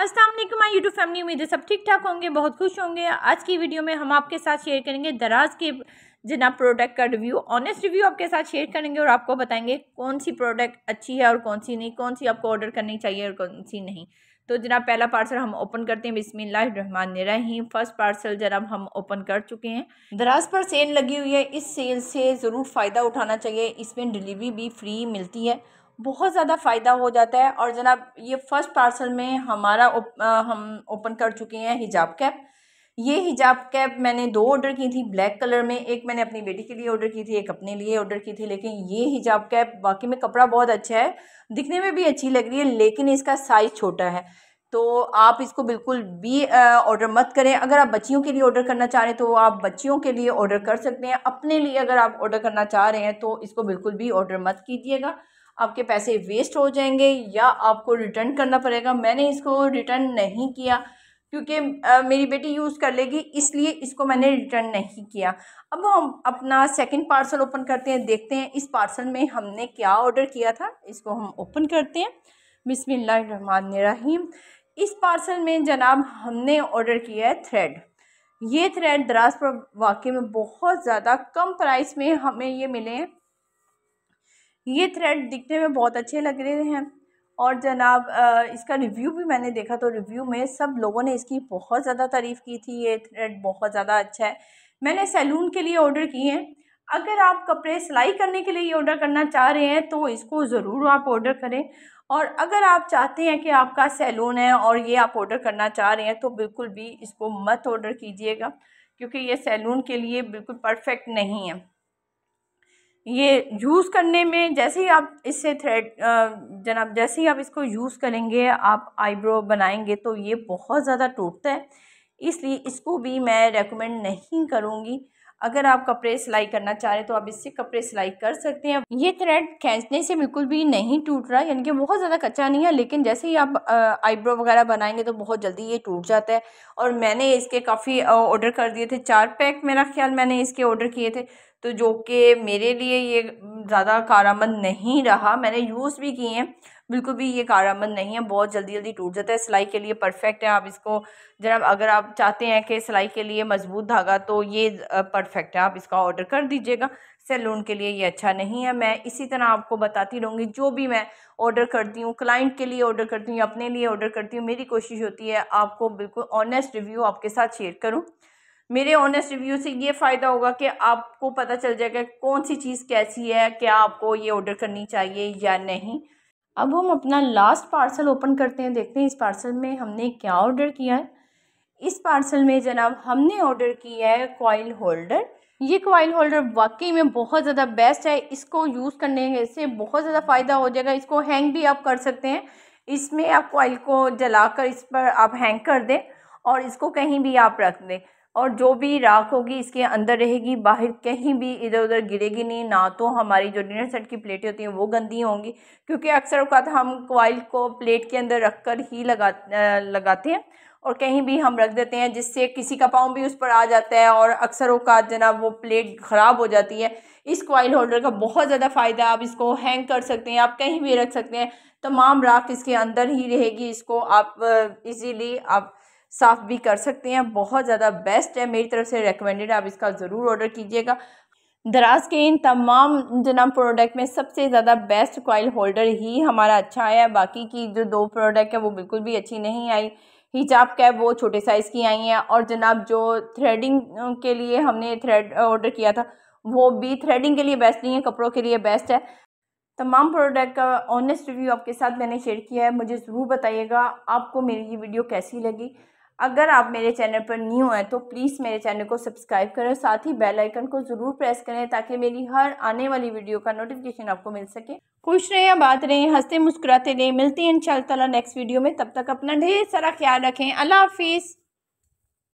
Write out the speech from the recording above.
वालेकुम my YouTube family उम्मीद है सब ठीक ठाक होंगे बहुत खुश होंगे आज की वीडियो में हम आपके साथ शेयर करेंगे दराज के जना प्रोडक्ट का रिव्यू ऑनेस्ट रिव्यू आपके साथ शेयर करेंगे और आपको बताएंगे कौन सी प्रोडक्ट अच्छी है और कौन सी नहीं कौन सी आपको ऑर्डर करनी चाहिए और कौन सी नहीं तो जनाब पहला पार्सल हम ओपन करते हैं रहीम फर्स्ट पार्सल जनाब हम ओपन कर चुके हैं दराज पर सेल लगी हुई है इस सेल से ज़रूर फ़ायदा उठाना चाहिए इसमें डिलीवरी भी फ्री मिलती है बहुत ज़्यादा फ़ायदा हो जाता है और जनाब ये फ़र्स्ट पार्सल में हमारा उप, आ, हम ओपन कर चुके हैं हिजाब कैप ये हिजाब कैप मैंने दो ऑर्डर की थी ब्लैक कलर में एक मैंने अपनी बेटी के लिए ऑर्डर की थी एक अपने लिए ऑर्डर की थी लेकिन ये हिजाब कैप वाकई में कपड़ा बहुत अच्छा है दिखने में भी अच्छी लग रही है लेकिन इसका साइज़ छोटा है तो आप इसको बिल्कुल भी ऑर्डर मत करें अगर आप बच्चियों के लिए ऑर्डर करना चाह रहे हैं तो आप बच्चियों के लिए ऑर्डर कर सकते हैं अपने लिए अगर आप ऑर्डर करना चाह रहे हैं तो इसको बिल्कुल भी ऑर्डर मत कीजिएगा आपके पैसे वेस्ट हो जाएंगे या आपको रिटर्न करना पड़ेगा मैंने इसको रिटर्न नहीं किया क्योंकि मेरी बेटी यूज़ कर लेगी इसलिए इसको मैंने रिटर्न नहीं किया अब हम अपना सेकंड पार्सल ओपन करते हैं देखते हैं इस पार्सल में हमने क्या ऑर्डर किया था इसको हम ओपन करते हैं बिसमीम इस पार्सल में जनाब हमने ऑर्डर किया है थ्रेड ये थ्रेड दराज पर वाकई में बहुत ज़्यादा कम प्राइस में हमें ये मिले हैं ये थ्रेड दिखने में बहुत अच्छे लग रहे हैं और जनाब इसका रिव्यू भी मैंने देखा तो रिव्यू में सब लोगों ने इसकी बहुत ज़्यादा तारीफ़ की थी ये थ्रेड बहुत ज़्यादा अच्छा है मैंने सैलून के लिए ऑर्डर किए हैं अगर आप कपड़े सिलाई करने के लिए ये ऑर्डर करना चाह रहे हैं तो इसको ज़रूर आप ऑर्डर करें और अगर आप चाहते हैं कि आपका सैलून है और ये आप ऑर्डर करना चाह रहे हैं तो बिल्कुल भी इसको मत ऑर्डर कीजिएगा क्योंकि ये सैलून के लिए बिल्कुल परफेक्ट नहीं है ये यूज़ करने में जैसे ही आप इससे थ्रेड जनाब जैसे ही आप इसको यूज़ करेंगे आप आईब्रो बनाएंगे तो ये बहुत ज़्यादा टूटता है इसलिए इसको भी मैं रेकमेंड नहीं करूँगी अगर आप कपड़े सिलाई करना चाह रहे तो आप इससे कपड़े सिलाई कर सकते हैं ये थ्रेड खींचने से बिल्कुल भी नहीं टूट रहा यानी कि बहुत ज़्यादा कच्चा नहीं है लेकिन जैसे ही आप आईब्रो वगैरह बनाएंगे तो बहुत जल्दी ये टूट जाता है और मैंने इसके काफ़ी ऑर्डर कर दिए थे चार पैक मेरा ख्याल मैंने इसके ऑर्डर किए थे तो जो कि मेरे लिए ये ज़्यादा कारामंद नहीं रहा मैंने यूज़ भी किए हैं बिल्कुल भी ये कारामंद नहीं है बहुत जल्दी जल्दी टूट जाता है सिलाई के लिए परफेक्ट है आप इसको जनाब अगर आप चाहते हैं कि सिलाई के लिए मज़बूत धागा तो ये परफेक्ट है आप इसका ऑर्डर कर दीजिएगा सैलून के लिए ये अच्छा नहीं है मैं इसी तरह आपको बताती रहूँगी जो भी मैं ऑर्डर करती हूँ क्लाइंट के लिए ऑर्डर करती हूँ अपने लिए ऑर्डर करती हूँ मेरी कोशिश होती है आपको बिल्कुल ऑनेस्ट रिव्यू आपके साथ शेयर करूँ मेरे ऑनेस्ट रिव्यू से ये फ़ायदा होगा कि आपको पता चल जाएगा कौन सी चीज़ कैसी है क्या आपको ये ऑर्डर करनी चाहिए या नहीं अब हम अपना लास्ट पार्सल ओपन करते हैं देखते हैं इस पार्सल में हमने क्या ऑर्डर किया है इस पार्सल में जनाब हमने ऑर्डर किया है कॉइल होल्डर ये कॉइल होल्डर वाकई में बहुत ज़्यादा बेस्ट है इसको यूज़ करने से बहुत ज़्यादा फ़ायदा हो जाएगा इसको हैंग भी आप कर सकते हैं इसमें आप कॉइल को जलाकर इस पर आप हैंग कर दें और इसको कहीं भी आप रख दें और जो भी राख होगी इसके अंदर रहेगी बाहर कहीं भी इधर उधर गिरेगी नहीं ना तो हमारी जो डिनर सेट की प्लेटें होती हैं वो गंदी होंगी क्योंकि अक्सर अवकात हम कोयल को प्लेट के अंदर रख कर ही लगा लगाते हैं और कहीं भी हम रख देते हैं जिससे किसी का पाँव भी उस पर आ जाता है और अक्सर अवकात जना वो प्लेट ख़राब हो जाती है इस कोयल होल्डर का बहुत ज़्यादा फ़ायदा है आप इसको हैंग कर सकते हैं आप कहीं भी रख सकते हैं तमाम राख इसके अंदर ही रहेगी इसको आप इजीली आप साफ़ भी कर सकते हैं बहुत ज़्यादा बेस्ट है मेरी तरफ से रिकमेंडेड आप इसका ज़रूर ऑर्डर कीजिएगा दराज के इन तमाम जनाब प्रोडक्ट में सबसे ज़्यादा बेस्ट कॉयल होल्डर ही हमारा अच्छा आया है बाकी की जो दो प्रोडक्ट है वो बिल्कुल भी अच्छी नहीं आई हिजाब कैब वो छोटे साइज़ की आई हैं और जनाब जो थ्रेडिंग के लिए हमने थ्रेड ऑर्डर किया था वो भी थ्रेडिंग के लिए बेस्ट नहीं है कपड़ों के लिए बेस्ट है तमाम प्रोडक्ट का ऑनेस्ट रिव्यू आपके साथ मैंने शेयर किया है मुझे ज़रूर बताइएगा आपको मेरी ये वीडियो कैसी लगी अगर आप मेरे चैनल पर न्यू हैं तो प्लीज़ मेरे चैनल को सब्सक्राइब करें साथ ही बेल आइकन को ज़रूर प्रेस करें ताकि मेरी हर आने वाली वीडियो का नोटिफिकेशन आपको मिल सके खुश रहें या बात रहें हंसते मुस्कुराते रहें मिलते हैं इन नेक्स्ट वीडियो में तब तक अपना ढेर सारा ख्याल रखें अल्लाह हाफिज़